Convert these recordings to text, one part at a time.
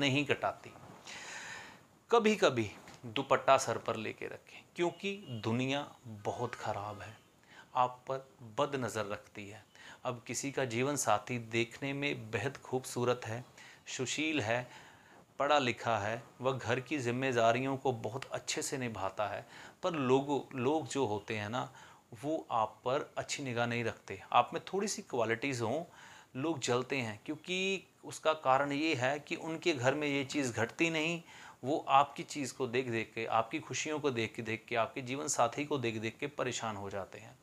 नहीं कटाती कभी कभी दुपट्टा सर पर लेके रखें क्योंकि दुनिया बहुत ख़राब है आप पर बद नज़र रखती है अब किसी का जीवन साथी देखने में बेहद खूबसूरत है सुशील है पढ़ा लिखा है वह घर की जिम्मेदारियों को बहुत अच्छे से निभाता है पर लोग लोग जो होते हैं ना वो आप पर अच्छी निगाह नहीं रखते आप में थोड़ी सी क्वालिटीज़ हों लोग जलते हैं क्योंकि उसका कारण ये है कि उनके घर में ये चीज़ घटती नहीं वो आपकी चीज़ को देख देख के आपकी खुशियों को देख के देख के आपके जीवन साथी को देख देख के परेशान हो जाते हैं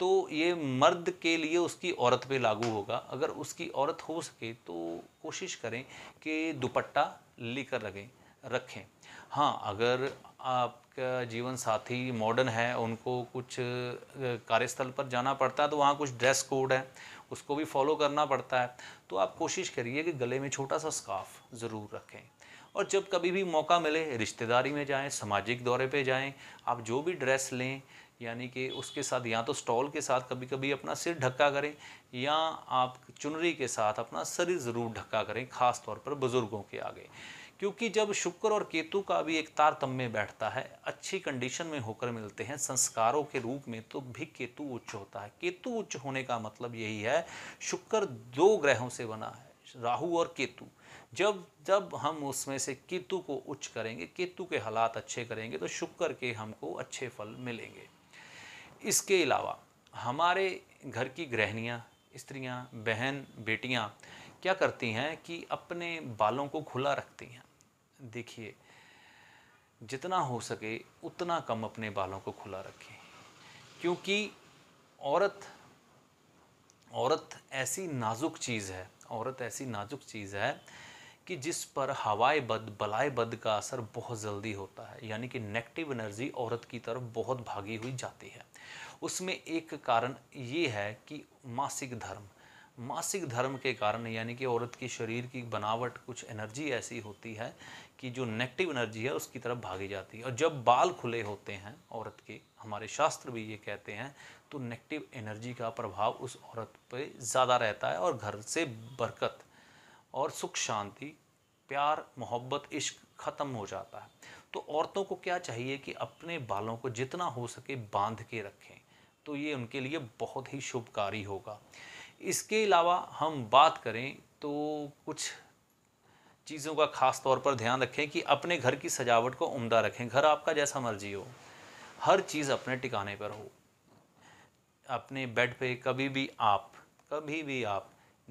तो ये मर्द के लिए उसकी औरत पे लागू होगा अगर उसकी औरत हो सके तो कोशिश करें कि दुपट्टा लेकर रखें रखें हाँ अगर आपका जीवन साथी मॉडर्न है उनको कुछ कार्यस्थल पर जाना पड़ता है तो वहाँ कुछ ड्रेस कोड है उसको भी फॉलो करना पड़ता है तो आप कोशिश करिए कि गले में छोटा सा स्काफ ज़रूर रखें और जब कभी भी मौका मिले रिश्तेदारी में जाएं सामाजिक दौरे पे जाएं आप जो भी ड्रेस लें यानी कि उसके साथ या तो स्टॉल के साथ कभी कभी अपना सिर ढक्का करें या आप चुनरी के साथ अपना शरीर ज़रूर ढक्का करें ख़ास तौर पर बुज़ुर्गों के आगे क्योंकि जब शुक्र और केतु का भी एक तारतम्य बैठता है अच्छी कंडीशन में होकर मिलते हैं संस्कारों के रूप में तो भी केतु उच्च होता है केतु उच्च होने का मतलब यही है शुक्र दो ग्रहों से बना है राहु और केतु जब जब हम उसमें से केतु को उच्च करेंगे केतु के हालात अच्छे करेंगे तो शुक्र के हमको अच्छे फल मिलेंगे इसके अलावा हमारे घर की गृहणियाँ स्त्रियाँ बहन बेटियाँ क्या करती हैं कि अपने बालों को खुला रखती हैं देखिए जितना हो सके उतना कम अपने बालों को खुला रखें क्योंकि औरत औरत ऐसी नाजुक चीज़ है औरत ऐसी नाजुक चीज़ है कि जिस पर हवाए बद बलाए बद का असर बहुत जल्दी होता है यानी कि नेगेटिव एनर्जी औरत की तरफ बहुत भागी हुई जाती है उसमें एक कारण ये है कि मासिक धर्म मासिक धर्म के कारण यानी कि औरत की शरीर की बनावट कुछ एनर्जी ऐसी होती है कि जो नेगेटिव एनर्जी है उसकी तरफ भागी जाती है और जब बाल खुले होते हैं औरत के हमारे शास्त्र भी ये कहते हैं तो नेगेटिव एनर्जी का प्रभाव उस औरत पे ज़्यादा रहता है और घर से बरकत और सुख शांति प्यार मोहब्बत इश्क ख़त्म हो जाता है तो औरतों को क्या चाहिए कि अपने बालों को जितना हो सके बांध के रखें तो ये उनके लिए बहुत ही शुभकारी होगा इसके अलावा हम बात करें तो कुछ चीज़ों का ख़ास तौर पर ध्यान रखें कि अपने घर की सजावट को उम्दा रखें घर आपका जैसा मर्जी हो हर चीज़ अपने टिकाने पर हो अपने बेड पे कभी भी आप कभी भी आप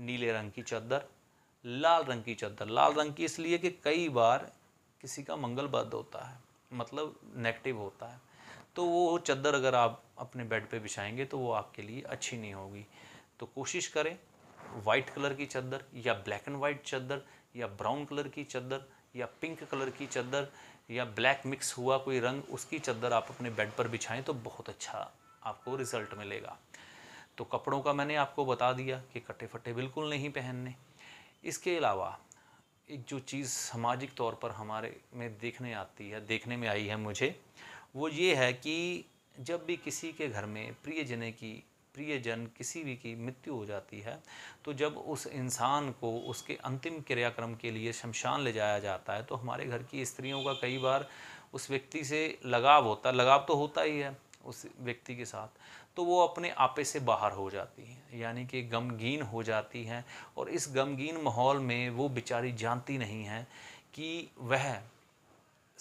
नीले रंग की चादर लाल रंग की चादर लाल रंग की इसलिए कि कई बार किसी का मंगल बद होता है मतलब नेगेटिव होता है तो वो चादर अगर आप अपने बेड पे बिछाएंगे तो वो आपके लिए अच्छी नहीं होगी तो कोशिश करें वाइट कलर की चादर या ब्लैक एंड वाइट चादर या ब्राउन कलर की चादर या पिंक कलर की चादर या ब्लैक मिक्स हुआ कोई रंग उसकी चादर आप अपने बेड पर बिछाएं तो बहुत अच्छा आपको रिजल्ट मिलेगा तो कपड़ों का मैंने आपको बता दिया कि कटे फटे बिल्कुल नहीं पहनने इसके अलावा एक जो चीज़ सामाजिक तौर पर हमारे में देखने आती है देखने में आई है मुझे वो ये है कि जब भी किसी के घर में प्रियजने की प्रियजन किसी भी की मृत्यु हो जाती है तो जब उस इंसान को उसके अंतिम क्रियाक्रम के लिए शमशान ले जाया जाता है तो हमारे घर की स्त्रियों का कई बार उस व्यक्ति से लगाव होता लगाव तो होता ही है उस व्यक्ति के साथ तो वो अपने आपे से बाहर हो जाती हैं यानी कि गमगीन हो जाती हैं और इस गमगीन माहौल में वो बेचारी जानती नहीं हैं कि वह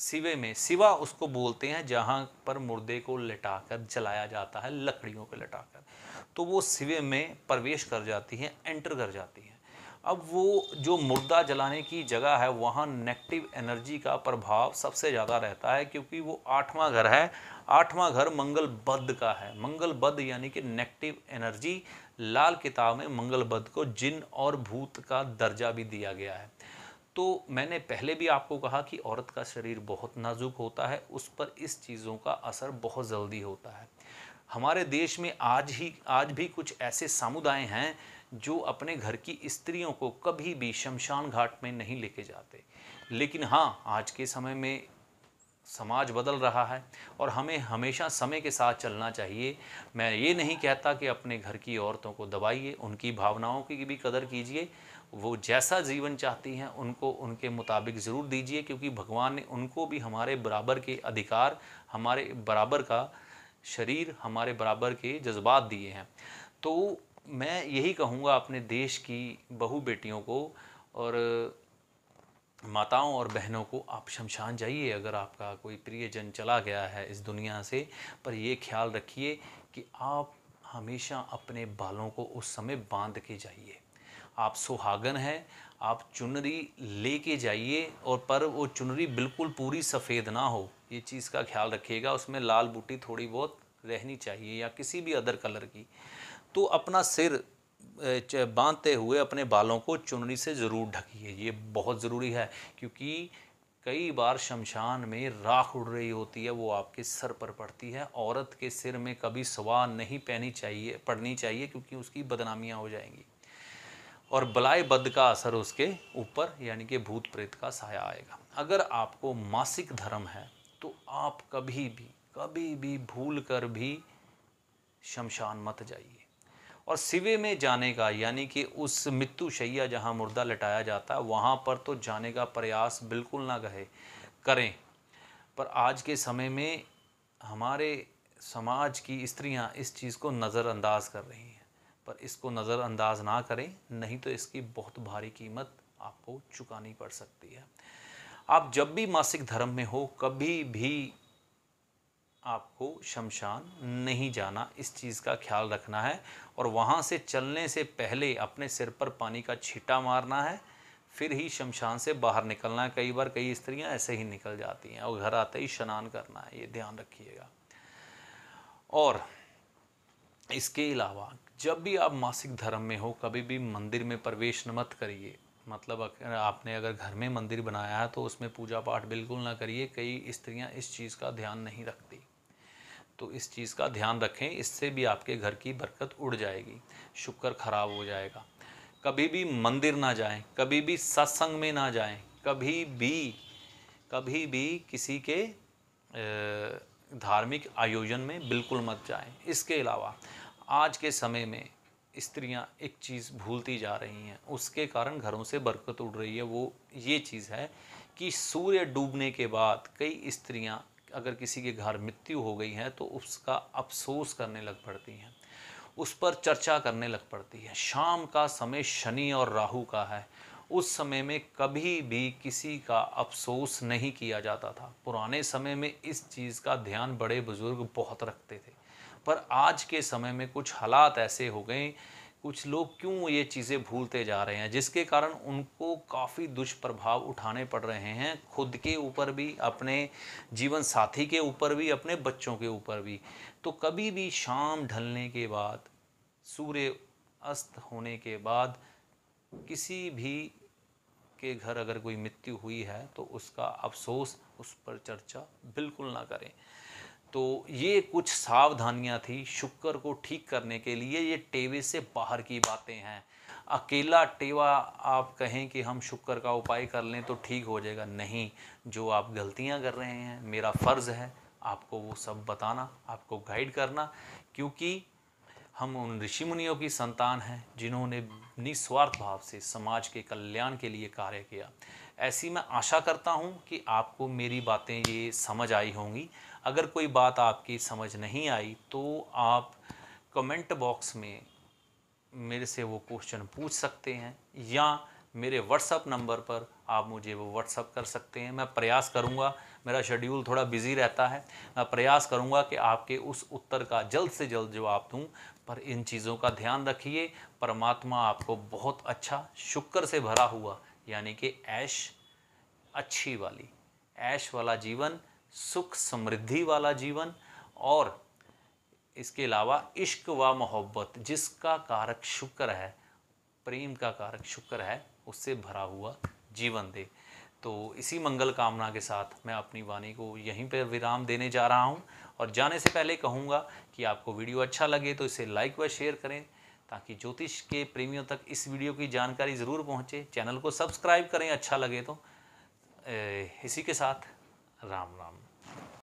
सिवे में सिवा उसको बोलते हैं जहाँ पर मुर्दे को लटाकर जलाया जाता है लकड़ियों पर लटाकर तो वो सिवे में प्रवेश कर जाती है एंटर कर जाती है अब वो जो मुर्दा जलाने की जगह है वहाँ नेगेटिव एनर्जी का प्रभाव सबसे ज़्यादा रहता है क्योंकि वो आठवां घर है आठवां घर मंगल बद्ध का है मंगल बद्ध यानी कि नेगेटिव एनर्जी लाल किताब में मंगल बद्ध को जिन और भूत का दर्जा भी दिया गया है तो मैंने पहले भी आपको कहा कि औरत का शरीर बहुत नाजुक होता है उस पर इस चीज़ों का असर बहुत जल्दी होता है हमारे देश में आज ही आज भी कुछ ऐसे समुदाय हैं जो अपने घर की स्त्रियों को कभी भी शमशान घाट में नहीं लेके जाते लेकिन हाँ आज के समय में समाज बदल रहा है और हमें हमेशा समय के साथ चलना चाहिए मैं ये नहीं कहता कि अपने घर की औरतों को दबाइए उनकी भावनाओं की भी कदर कीजिए वो जैसा जीवन चाहती हैं उनको उनके मुताबिक ज़रूर दीजिए क्योंकि भगवान ने उनको भी हमारे बराबर के अधिकार हमारे बराबर का शरीर हमारे बराबर के जज्बात दिए हैं तो मैं यही कहूँगा अपने देश की बहु बेटियों को और माताओं और बहनों को आप शमशान जाइए अगर आपका कोई प्रियजन चला गया है इस दुनिया से पर ये ख्याल रखिए कि आप हमेशा अपने बालों को उस समय बांध के जाइए आप सुहागन है आप चुनरी लेके जाइए और पर वो चुनरी बिल्कुल पूरी सफ़ेद ना हो ये चीज़ का ख्याल रखिएगा उसमें लाल बूटी थोड़ी बहुत रहनी चाहिए या किसी भी अदर कलर की तो अपना सिर बांधते हुए अपने बालों को चुनरी से ज़रूर ढकिए ये बहुत ज़रूरी है क्योंकि कई बार शमशान में राख उड़ रही होती है वो आपके सर पर पड़ती है औरत के सिर में कभी सवा नहीं पहनी चाहिए पड़नी चाहिए क्योंकि उसकी बदनामियाँ हो जाएंगी और बलाय बद का असर उसके ऊपर यानी कि भूत प्रेत का साया आएगा अगर आपको मासिक धर्म है तो आप कभी भी कभी भी भूल कर भी शमशान मत जाइए और सिवे में जाने का यानी कि उस शैया जहाँ मुर्दा लटाया जाता है वहाँ पर तो जाने का प्रयास बिल्कुल ना कहे करें पर आज के समय में हमारे समाज की स्त्रियाँ इस चीज़ को नज़रअंदाज कर रही हैं पर इसको नज़रअंदाज ना करें नहीं तो इसकी बहुत भारी कीमत आपको चुकानी पड़ सकती है आप जब भी मासिक धर्म में हो कभी भी आपको शमशान नहीं जाना इस चीज़ का ख्याल रखना है और वहाँ से चलने से पहले अपने सिर पर पानी का छीटा मारना है फिर ही शमशान से बाहर निकलना है कई बार कई स्त्रियाँ ऐसे ही निकल जाती हैं और घर आते ही स्नान करना है ये ध्यान रखिएगा और इसके अलावा जब भी आप मासिक धर्म में हो कभी भी मंदिर में प्रवेश न मत करिए मतलब अगर आपने अगर घर में मंदिर बनाया है तो उसमें पूजा पाठ बिल्कुल ना करिए कई स्त्रियां इस चीज़ का ध्यान नहीं रखती तो इस चीज़ का ध्यान रखें इससे भी आपके घर की बरकत उड़ जाएगी शुक्र ख़राब हो जाएगा कभी भी मंदिर ना जाएं कभी भी सत्संग में ना जाएं कभी भी कभी भी किसी के धार्मिक आयोजन में बिल्कुल मत जाएं इसके अलावा आज के समय में स्त्रियां एक चीज़ भूलती जा रही हैं उसके कारण घरों से बरकत उड़ रही है वो ये चीज़ है कि सूर्य डूबने के बाद कई स्त्रियां अगर किसी के घर मृत्यु हो गई है तो उसका अफसोस करने लग पड़ती हैं उस पर चर्चा करने लग पड़ती है शाम का समय शनि और राहु का है उस समय में कभी भी किसी का अफसोस नहीं किया जाता था पुराने समय में इस चीज़ का ध्यान बड़े बुज़ुर्ग बहुत रखते थे पर आज के समय में कुछ हालात ऐसे हो गए कुछ लोग क्यों ये चीज़ें भूलते जा रहे हैं जिसके कारण उनको काफ़ी दुष्प्रभाव उठाने पड़ रहे हैं खुद के ऊपर भी अपने जीवन साथी के ऊपर भी अपने बच्चों के ऊपर भी तो कभी भी शाम ढलने के बाद सूर्य अस्त होने के बाद किसी भी के घर अगर कोई मृत्यु हुई है तो उसका अफसोस उस पर चर्चा बिल्कुल ना करें तो ये कुछ सावधानियां थी शुक्र को ठीक करने के लिए ये टेवे से बाहर की बातें हैं अकेला टेवा आप कहें कि हम शुक्र का उपाय कर लें तो ठीक हो जाएगा नहीं जो आप गलतियां कर रहे हैं मेरा फ़र्ज़ है आपको वो सब बताना आपको गाइड करना क्योंकि हम उन ऋषि मुनियों की संतान हैं जिन्होंने निस्वार्थ भाव से समाज के कल्याण के लिए कार्य किया ऐसी मैं आशा करता हूँ कि आपको मेरी बातें ये समझ आई होंगी अगर कोई बात आपकी समझ नहीं आई तो आप कमेंट बॉक्स में मेरे से वो क्वेश्चन पूछ सकते हैं या मेरे व्हाट्सअप नंबर पर आप मुझे वो व्हाट्सअप कर सकते हैं मैं प्रयास करूँगा मेरा शेड्यूल थोड़ा बिजी रहता है मैं प्रयास करूँगा कि आपके उस उत्तर का जल्द से जल्द जवाब दूँ पर इन चीज़ों का ध्यान रखिए परमात्मा आपको बहुत अच्छा शुक्र से भरा हुआ यानी कि ऐश अच्छी वाली ऐश वाला जीवन सुख समृद्धि वाला जीवन और इसके अलावा इश्क व मोहब्बत जिसका कारक शुक्र है प्रेम का कारक शुक्र है उससे भरा हुआ जीवन दे तो इसी मंगल कामना के साथ मैं अपनी वाणी को यहीं पर विराम देने जा रहा हूँ और जाने से पहले कहूँगा कि आपको वीडियो अच्छा लगे तो इसे लाइक व शेयर करें ताकि ज्योतिष के प्रेमियों तक इस वीडियो की जानकारी ज़रूर पहुँचे चैनल को सब्सक्राइब करें अच्छा लगे तो इसी के साथ राम राम